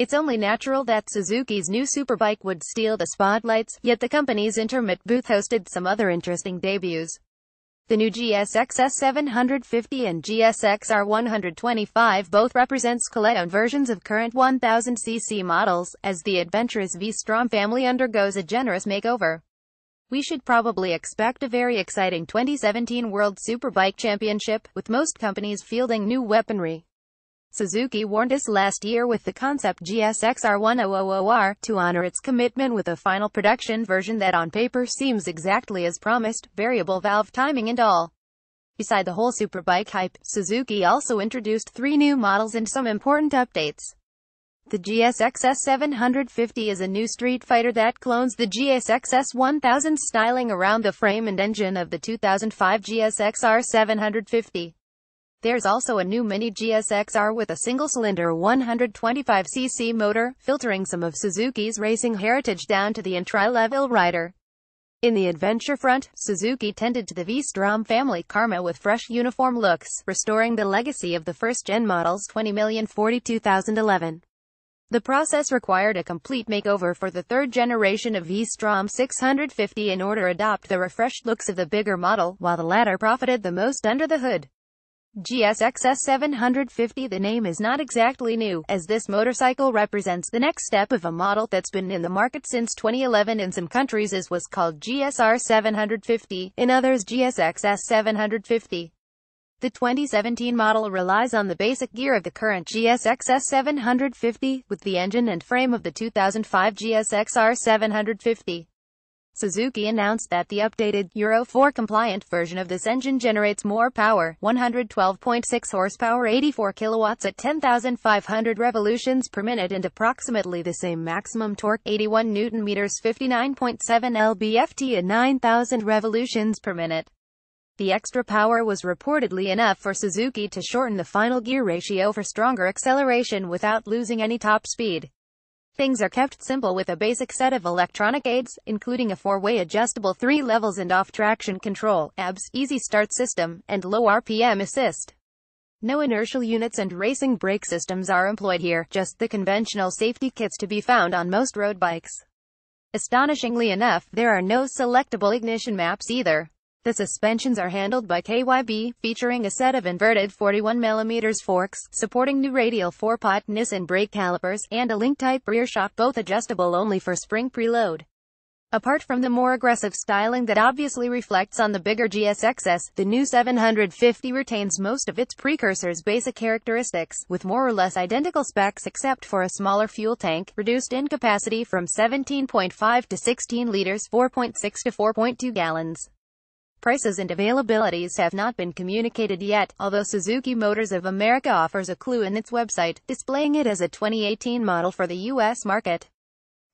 It's only natural that Suzuki's new superbike would steal the spotlights, yet the company's Intermit booth hosted some other interesting debuts. The new GSX S750 and GSX R125 both represents down versions of current 1000cc models, as the adventurous V-Strom family undergoes a generous makeover. We should probably expect a very exciting 2017 World Superbike Championship, with most companies fielding new weaponry. Suzuki warned us last year with the concept GSX-R1000R, to honor its commitment with a final production version that on paper seems exactly as promised, variable valve timing and all. Beside the whole superbike hype, Suzuki also introduced three new models and some important updates. The GSX S750 is a new street fighter that clones the GSX S1000 styling around the frame and engine of the 2005 GSX R750. There's also a new Mini GSX-R with a single-cylinder 125cc motor, filtering some of Suzuki's racing heritage down to the entry-level rider. In the adventure front, Suzuki tended to the V-Strom family karma with fresh uniform looks, restoring the legacy of the first-gen models 20,042,011. The process required a complete makeover for the third generation of V-Strom 650 in order to adopt the refreshed looks of the bigger model, while the latter profited the most under the hood. GSXS 750 The name is not exactly new, as this motorcycle represents the next step of a model that's been in the market since 2011 in some countries as was called GSR 750, in others GSXS 750. The 2017 model relies on the basic gear of the current GSXS 750, with the engine and frame of the 2005 GSXR 750. Suzuki announced that the updated Euro 4 compliant version of this engine generates more power, 112.6 horsepower 84 kilowatts at 10,500 revolutions per minute and approximately the same maximum torque, 81 newton meters 59.7 lb-ft at 9,000 revolutions per minute. The extra power was reportedly enough for Suzuki to shorten the final gear ratio for stronger acceleration without losing any top speed. Things are kept simple with a basic set of electronic aids, including a four-way adjustable three levels and off traction control, ABS, easy start system, and low RPM assist. No inertial units and racing brake systems are employed here, just the conventional safety kits to be found on most road bikes. Astonishingly enough, there are no selectable ignition maps either. The suspensions are handled by KYB, featuring a set of inverted 41mm forks, supporting new radial 4-pot Nissan brake calipers, and a link-type rear shock both adjustable only for spring preload. Apart from the more aggressive styling that obviously reflects on the bigger GSXS, the new 750 retains most of its precursor's basic characteristics, with more or less identical specs except for a smaller fuel tank, reduced in capacity from 17.5 to 16 liters 4.6 to 4.2 gallons. Prices and availabilities have not been communicated yet, although Suzuki Motors of America offers a clue in its website, displaying it as a 2018 model for the U.S. market.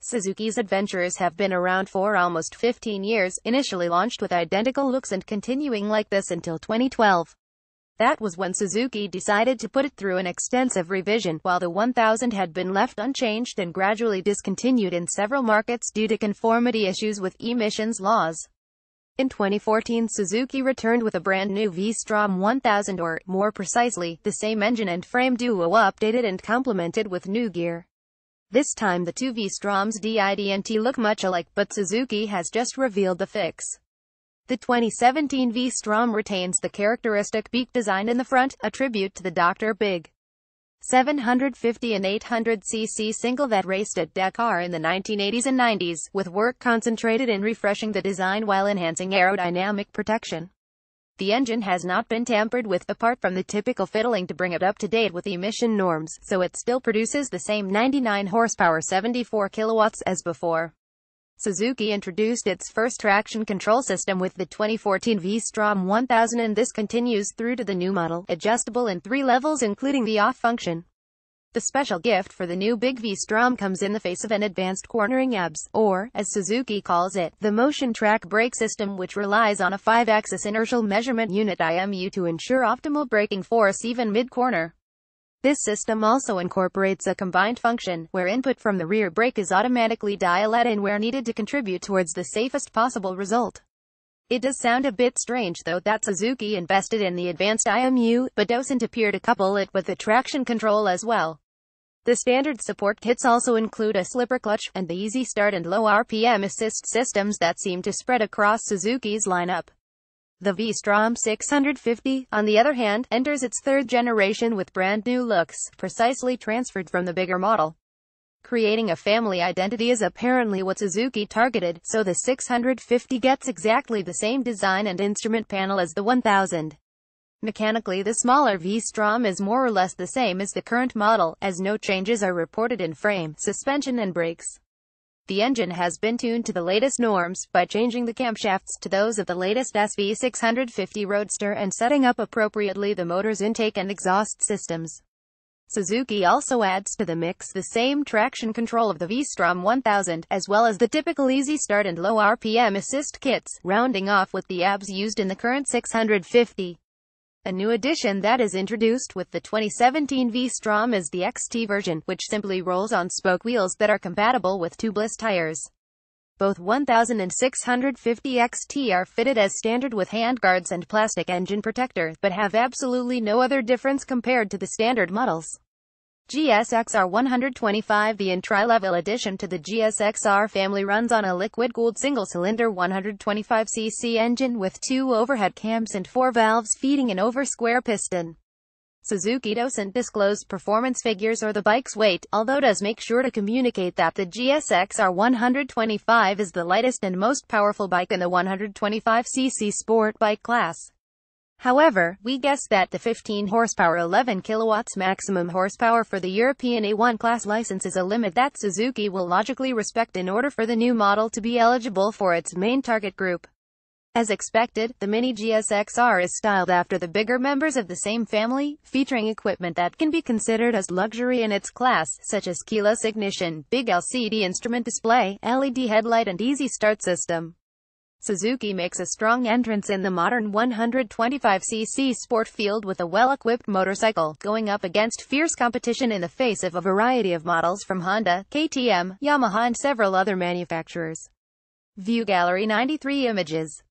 Suzuki's Adventures have been around for almost 15 years, initially launched with identical looks and continuing like this until 2012. That was when Suzuki decided to put it through an extensive revision, while the 1000 had been left unchanged and gradually discontinued in several markets due to conformity issues with emissions laws. In 2014 Suzuki returned with a brand new V-Strom 1000 or, more precisely, the same engine and frame duo updated and complemented with new gear. This time the two V-Stroms DID look much alike, but Suzuki has just revealed the fix. The 2017 V-Strom retains the characteristic beak design in the front, a tribute to the Dr. Big. 750 and 800cc single that raced at Dakar in the 1980s and 90s, with work concentrated in refreshing the design while enhancing aerodynamic protection. The engine has not been tampered with, apart from the typical fiddling to bring it up to date with emission norms, so it still produces the same 99 horsepower 74 kilowatts as before. Suzuki introduced its first traction control system with the 2014 V-Strom 1000 and this continues through to the new model, adjustable in three levels including the off function. The special gift for the new Big V-Strom comes in the face of an advanced cornering abs, or, as Suzuki calls it, the motion track brake system which relies on a 5-axis inertial measurement unit IMU to ensure optimal braking force even mid-corner. This system also incorporates a combined function, where input from the rear brake is automatically dialed in where needed to contribute towards the safest possible result. It does sound a bit strange though that Suzuki invested in the advanced IMU, but doesn't appear to couple it with the traction control as well. The standard support kits also include a slipper clutch, and the easy start and low RPM assist systems that seem to spread across Suzuki's lineup. The V-Strom 650, on the other hand, enters its third generation with brand new looks, precisely transferred from the bigger model. Creating a family identity is apparently what Suzuki targeted, so the 650 gets exactly the same design and instrument panel as the 1000. Mechanically the smaller V-Strom is more or less the same as the current model, as no changes are reported in frame, suspension and brakes. The engine has been tuned to the latest norms by changing the camshafts to those of the latest SV650 Roadster and setting up appropriately the motor's intake and exhaust systems. Suzuki also adds to the mix the same traction control of the V-Strom 1000, as well as the typical easy start and low RPM assist kits, rounding off with the ABS used in the current 650. A new addition that is introduced with the 2017 V-Strom is the XT version, which simply rolls on spoke wheels that are compatible with tubeless tires. Both 1650 XT are fitted as standard with handguards and plastic engine protector, but have absolutely no other difference compared to the standard models. GSXR 125 the entry level addition to the GSXR family runs on a liquid-cooled single-cylinder 125cc engine with two overhead cams and four valves feeding an over-square piston. Suzuki doesn't disclose performance figures or the bike's weight, although does make sure to communicate that the GSXR 125 is the lightest and most powerful bike in the 125cc sport bike class. However, we guess that the 15 horsepower 11 kilowatts maximum horsepower for the European A1 class license is a limit that Suzuki will logically respect in order for the new model to be eligible for its main target group. As expected, the Mini GSX-R is styled after the bigger members of the same family, featuring equipment that can be considered as luxury in its class, such as keyless ignition, big LCD instrument display, LED headlight and easy start system. Suzuki makes a strong entrance in the modern 125cc sport field with a well-equipped motorcycle, going up against fierce competition in the face of a variety of models from Honda, KTM, Yamaha and several other manufacturers. View Gallery 93 Images